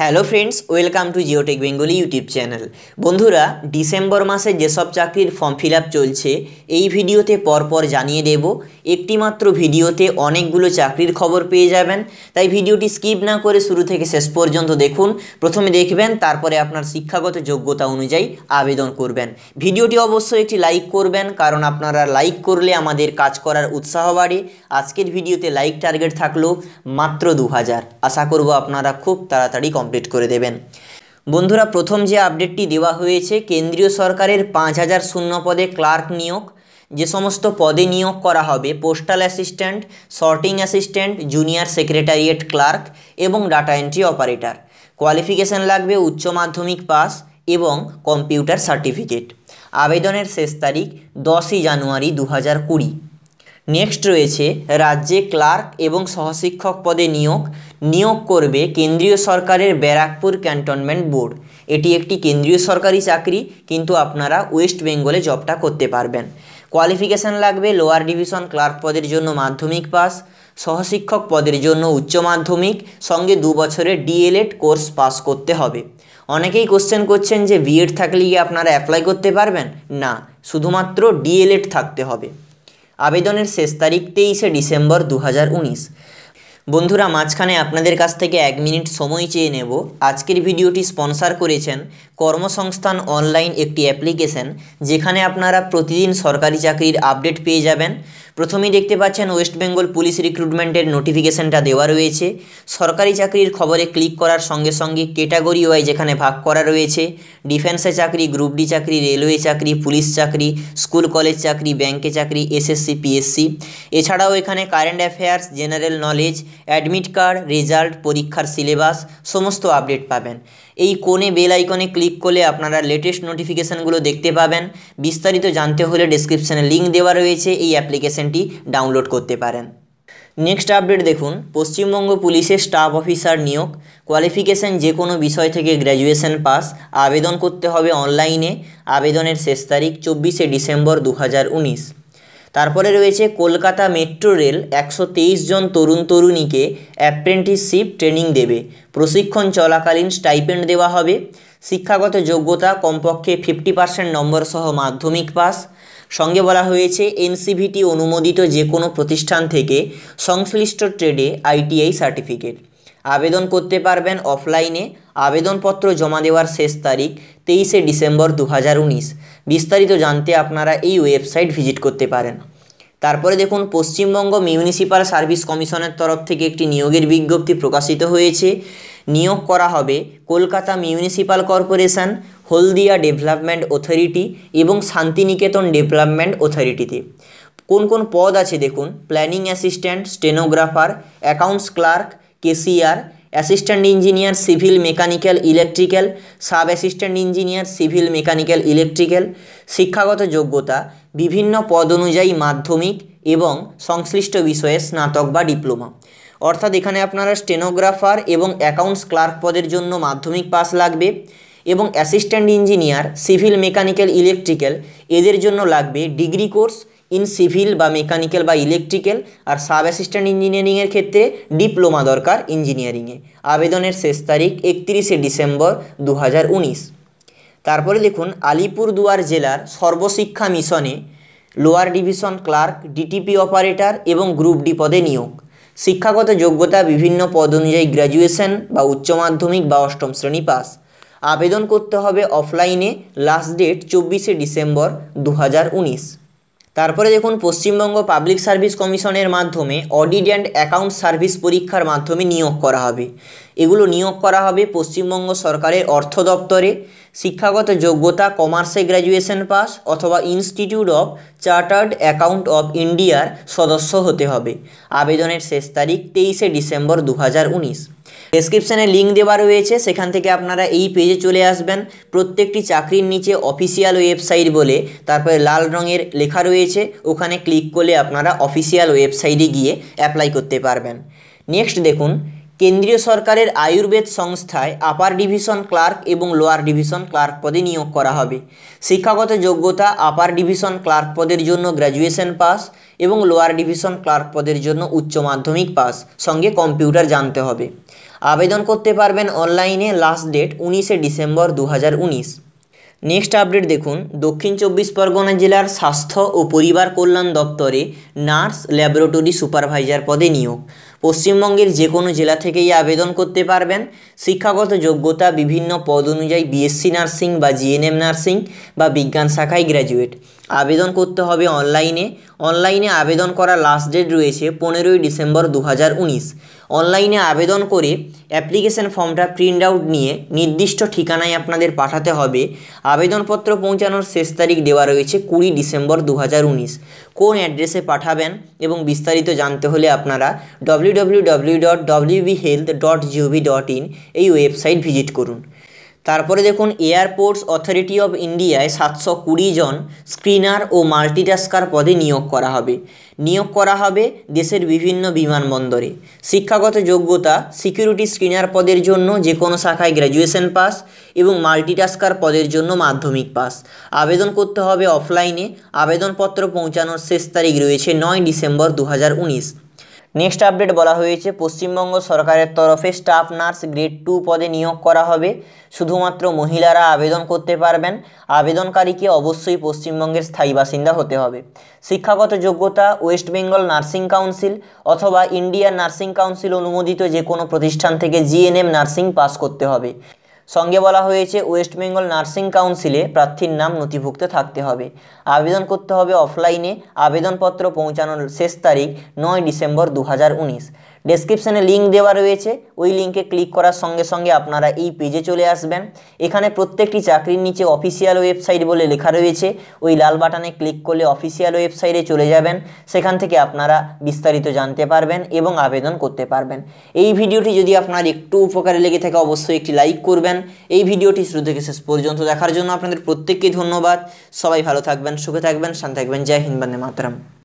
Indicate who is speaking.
Speaker 1: hello friends welcome to Geotech Bengali YouTube channel বন্ধুরা December মাসে যেসব চাকরির ফর্ম ফিল চলছে এই ভিডিওতে পরপর জানিয়ে দেব একটিমাত্র ভিডিওতে অনেকগুলো চাকরির খবর পেয়ে যাবেন তাই ভিডিওটি স্কিপ না করে শুরু থেকে শেষ পর্যন্ত দেখুন প্রথমে দেখবেন তারপরে আপনার শিক্ষাগত যোগ্যতা অনুযায়ী আবেদন করবেন ভিডিওটি অবশ্যই একটি লাইক করবেন কারণ আপনারা লাইক করলে আমাদের কাজ করার উৎসাহ বাড়ে আজকের ভিডিওতে লাইক টার্গেট থাকলো মাত্র দু আশা করব আপনারা খুব তাড়াতাড়ি কম আপডেট করে দেবেন বন্ধুরা প্রথম যে আপডেটটি দেওয়া হয়েছে কেন্দ্রীয় সরকারের পাঁচ হাজার শূন্য পদে ক্লার্ক নিয়োগ যে সমস্ত পদে নিয়োগ করা হবে postal assistant sorting assistant junior secretariat clerk এবং ডাটা এন্ট্রি অপারেটর কোয়ালিফিকেশান লাগবে উচ্চ মাধ্যমিক পাস এবং কম্পিউটার সার্টিফিকেট আবেদনের শেষ তারিখ দশই জানুয়ারি দু হাজার কুড়ি নেক্সট রয়েছে রাজ্যে ক্লার্ক এবং সহশিক্ষক পদে নিয়োগ নিয়োগ করবে কেন্দ্রীয় সরকারের ব্যারাকপুর ক্যান্টনমেন্ট বোর্ড এটি একটি কেন্দ্রীয় সরকারি চাকরি কিন্তু আপনারা ওয়েস্ট বেঙ্গলে জবটা করতে পারবেন কোয়ালিফিকেশান লাগবে লোয়ার ডিভিশন ক্লার্ক পদের জন্য মাধ্যমিক পাস সহশিক্ষক পদের জন্য উচ্চ মাধ্যমিক সঙ্গে দু বছরের ডিএলএড কোর্স পাস করতে হবে অনেকেই কোশ্চেন করছেন যে বিএড থাকলে কি আপনারা অ্যাপ্লাই করতে পারবেন না শুধুমাত্র ডিএলএড থাকতে হবে আবেদনের শেষ তারিখ তেইশে ডিসেম্বর দু বন্ধুরা মাঝখানে আপনাদের কাছ থেকে এক মিনিট সময় চেয়ে নেব আজকের ভিডিওটি স্পন্সার করেছেন কর্মসংস্থান অনলাইন একটি অ্যাপ্লিকেশন যেখানে আপনারা প্রতিদিন সরকারি চাকরির আপডেট পেয়ে যাবেন প্রথমেই দেখতে পাচ্ছেন ওয়েস্ট বেঙ্গল পুলিশ রিক্রুটমেন্টের নোটিফিকেশনটা দেওয়া রয়েছে সরকারি চাকরির খবরে ক্লিক করার সঙ্গে সঙ্গে ক্যাটাগরি ওয়াইজ এখানে ভাগ করা রয়েছে ডিফেন্সে চাকরি গ্রুপ ডি চাকরি রেলওয়ে চাকরি পুলিশ চাকরি স্কুল কলেজ চাকরি ব্যাংকে চাকরি এসএসসি পিএসসি এছাড়াও এখানে current affairs general knowledge admit card result পরীক্ষার সিলেবাস সমস্ত আপডেট পাবেন এই কোণে বেল আইকনে ক্লিক করলে আপনারা লেটেস্ট নোটিফিকেশানগুলো দেখতে পাবেন বিস্তারিত জানতে হলে ডেসক্রিপশানে লিঙ্ক দেওয়া রয়েছে এই অ্যাপ্লিকেশন অ্যাপ্লিকেশনটি ডাউনলোড করতে পারেন নেক্সট আপডেট দেখুন পশ্চিমবঙ্গ পুলিশের স্টাফ অফিসার নিয়োগ কোয়ালিফিকেশান যে কোনো বিষয় থেকে গ্র্যাজুয়েশন পাস আবেদন করতে হবে অনলাইনে আবেদনের শেষ তারিখ চব্বিশে ডিসেম্বর দু তারপরে রয়েছে কলকাতা মেট্রো রেল একশো জন তরুণ তরুণীকে অ্যাপ্রেন্টিসশিপ ট্রেনিং দেবে প্রশিক্ষণ চলাকালীন স্টাইপেন্ড দেওয়া হবে শিক্ষাগত যোগ্যতা কমপক্ষে ফিফটি পার্সেন্ট নম্বর সহ মাধ্যমিক পাস সঙ্গে বলা হয়েছে এনসিভিটি অনুমোদিত যে কোনো প্রতিষ্ঠান থেকে সংশ্লিষ্ট ট্রেডে আইটিআই সার্টিফিকেট আবেদন করতে পারবেন অফলাইনে আবেদনপত্র জমা দেওয়ার শেষ তারিখ তেইশে ডিসেম্বর দু বিস্তারিত জানতে আপনারা এই ওয়েবসাইট ভিজিট করতে পারেন তারপরে দেখুন পশ্চিমবঙ্গ মিউনিসিপ্যাল সার্ভিস কমিশনের তরফ থেকে একটি নিয়োগের বিজ্ঞপ্তি প্রকাশিত হয়েছে নিয়োগ করা হবে Kolkata municipal corporation Haldia development authority এবং শান্তিনিকেতন ডেভেলপমেন্ট অথরিটিতে কোন কোন পদ আছে দেখুন planning assistant stenographer accounts clerk KCR assistant engineer civil mechanical electrical sub assistant engineer civil mechanical electrical শিক্ষাগত যোগ্যতা বিভিন্ন পদ অনুযায়ী মাধ্যমিক এবং সংশ্লিষ্ট বিষয়ে স্নাতক বা ডিপ্লোমা অর্থাৎ এখানে আপনারা স্টেনোগ্রাফার এবং অ্যাকাউন্টস ক্লার্ক পদের জন্য মাধ্যমিক পাস লাগবে এবং assistant engineer civil mechanical electrical এদের জন্য লাগবে ডিগ্রি কোর্স ইন সিভিল বা মেকানিক্যাল বা ইলেকট্রিক্যাল আর সাব অ্যাসিস্ট্যান্ট ইঞ্জিনিয়ারিংয়ের ক্ষেত্রে ডিপ্লোমা দরকার ইঞ্জিনিয়ারিংয়ে আবেদনের শেষ তারিখ একত্রিশে ডিসেম্বর দু তারপরে দেখুন আলিপুরদুয়ার জেলার সর্বশিক্ষা মিশনে lower division clerk DTP operator এবং গ্রুপ ডি পদে নিয়োগ শিক্ষাগত যোগ্যতা বিভিন্ন পদ অনুযায়ী গ্র্যাজুয়েশন বা উচ্চ মাধ্যমিক বা অষ্টম শ্রেণী পাস আবেদন করতে হবে অফলাইনে লাস্ট ডেট চব্বিশে ডিসেম্বর দু তারপরে দেখুন পশ্চিমবঙ্গ পাবলিক সার্ভিস কমিশনের মাধ্যমে অডিট অ্যান্ড অ্যাকাউন্ট সার্ভিস পরীক্ষার মাধ্যমে নিয়োগ করা হবে এগুলো নিয়োগ করা হবে পশ্চিমবঙ্গ সরকারের অর্থ দপ্তরে শিক্ষাগত যোগ্যতা কমার্সে গ্র্যাজুয়েশন পাস অথবা institute of chartered account of ইন্ডিয়ার সদস্য হতে হবে আবেদনের শেষ তারিখ তেইশে ডিসেম্বর দু ডেসক্রিপশানে লিঙ্ক দেওয়া রয়েছে সেখান থেকে আপনারা এই পেজে চলে আসবেন প্রত্যেকটি চাকরির নিচে অফিসিয়াল ওয়েবসাইট বলে তারপরে লাল রঙের লেখা রয়েছে ওখানে ক্লিক করলে আপনারা অফিসিয়াল ওয়েবসাইটে গিয়ে অ্যাপ্লাই করতে পারবেন নেক্সট দেখুন কেন্দ্রীয় সরকারের আয়ুর্বেদ সংস্থায় আপার ডিভিশন ক্লার্ক এবং লোয়ার ডিভিশন ক্লার্ক পদে নিয়োগ করা হবে শিক্ষাগত যোগ্যতা আপার ডিভিশন ক্লার্ক পদের জন্য গ্র্যাজুয়েশন পাস এবং লোয়ার ডিভিশন ক্লার্ক পদের জন্য উচ্চ মাধ্যমিক পাস সঙ্গে কম্পিউটার জানতে হবে আবেদন করতে পারবেন অনলাইনে লাস্ট ডেট উনিশে ডিসেম্বর দু নেক্সট আপডেট দেখুন দক্ষিণ চব্বিশ পরগনা জেলার স্বাস্থ্য ও পরিবার কল্যাণ দপ্তরে নার্স ল্যাবরেটরি সুপারভাইজার পদে নিয়োগ পশ্চিমবঙ্গের যে কোনো জেলা থেকেই আবেদন করতে পারবেন শিক্ষাগত যোগ্যতা বিভিন্ন পদ অনুযায়ী বিএসসি নার্সিং বা জিএনএম নার্সিং বা বিজ্ঞান শাখায় গ্র্যাজুয়েট আবেদন করতে হবে অনলাইনে অনলাইনে আবেদন করা লাস্ট ডেট রয়েছে পনেরোই ডিসেম্বর দু অনলাইনে আবেদন করে অ্যাপ্লিকেশন ফর্মটা প্রিন্ট আউট নিয়ে নির্দিষ্ট ঠিকানায় আপনাদের পাঠাতে হবে আবেদনপত্র পৌঁছানোর শেষ তারিখ দেওয়া রয়েছে কুড়ি ডিসেম্বর দু কোন অ্যাড্রেসে পাঠাবেন এবং বিস্তারিত জানতে হলে আপনারা ডব্লিউ ডট এই ওয়েবসাইট ভিজিট করুন তারপরে দেখুন এয়ারপোর্টস অথরিটি অব ইন্ডিয়ায় সাতশো কুড়ি জন স্ক্রিনার ও মাল্টিটাস্কার পদে নিয়োগ করা হবে নিয়োগ করা হবে দেশের বিভিন্ন বিমানবন্দরে শিক্ষাগত যোগ্যতা সিকিউরিটি স্ক্রিনার পদের জন্য যে কোনো শাখায় গ্র্যাজুয়েশন পাস এবং মাল্টিটাস্কার পদের জন্য মাধ্যমিক পাস আবেদন করতে হবে অফলাইনে আবেদনপত্র পৌঁছানোর শেষ তারিখ রয়েছে নয় ডিসেম্বর দু নেক্সট আপডেট বলা হয়েছে পশ্চিমবঙ্গ সরকারের তরফে স্টাফ নার্স গ্রেড টু পদে নিয়োগ করা হবে শুধুমাত্র মহিলারা আবেদন করতে পারবেন আবেদনকারীকে অবশ্যই পশ্চিমবঙ্গের স্থায়ী বাসিন্দা হতে হবে শিক্ষাগত যোগ্যতা ওয়েস্ট বেঙ্গল নার্সিং কাউন্সিল অথবা ইন্ডিয়ান নার্সিং কাউন্সিল অনুমোদিত যে কোনো প্রতিষ্ঠান থেকে জিএনএম নার্সিং পাস করতে হবে সঙ্গে বলা হয়েছে ওয়েস্ট বেঙ্গল নার্সিং কাউন্সিলে প্রার্থীর নাম নথিভুক্ত থাকতে হবে আবেদন করতে হবে অফলাইনে আবেদনপত্র পৌঁছানোর শেষ তারিখ নয় ডিসেম্বর দু ডেসক্রিপশানে লিঙ্ক দেওয়া রয়েছে ওই লিঙ্কে ক্লিক করার সঙ্গে সঙ্গে আপনারা এই পেজে চলে আসবেন এখানে প্রত্যেকটি চাকরির নিচে অফিসিয়াল ওয়েবসাইট বলে লেখা রয়েছে ওই লাল বাটনে ক্লিক করলে অফিসিয়াল ওয়েবসাইটে চলে যাবেন সেখান থেকে আপনারা বিস্তারিত জানতে পারবেন এবং আবেদন করতে পারবেন এই ভিডিওটি যদি আপনার একটু উপকারে লেগে থাকে অবশ্যই একটি লাইক করবেন এই ভিডিওটি শুরু থেকে শেষ পর্যন্ত দেখার জন্য আপনাদের প্রত্যেককে ধন্যবাদ সবাই ভালো থাকবেন সুখে থাকবেন শান্ত থাকবেন জয় হিন্দ বন্দে মাতরম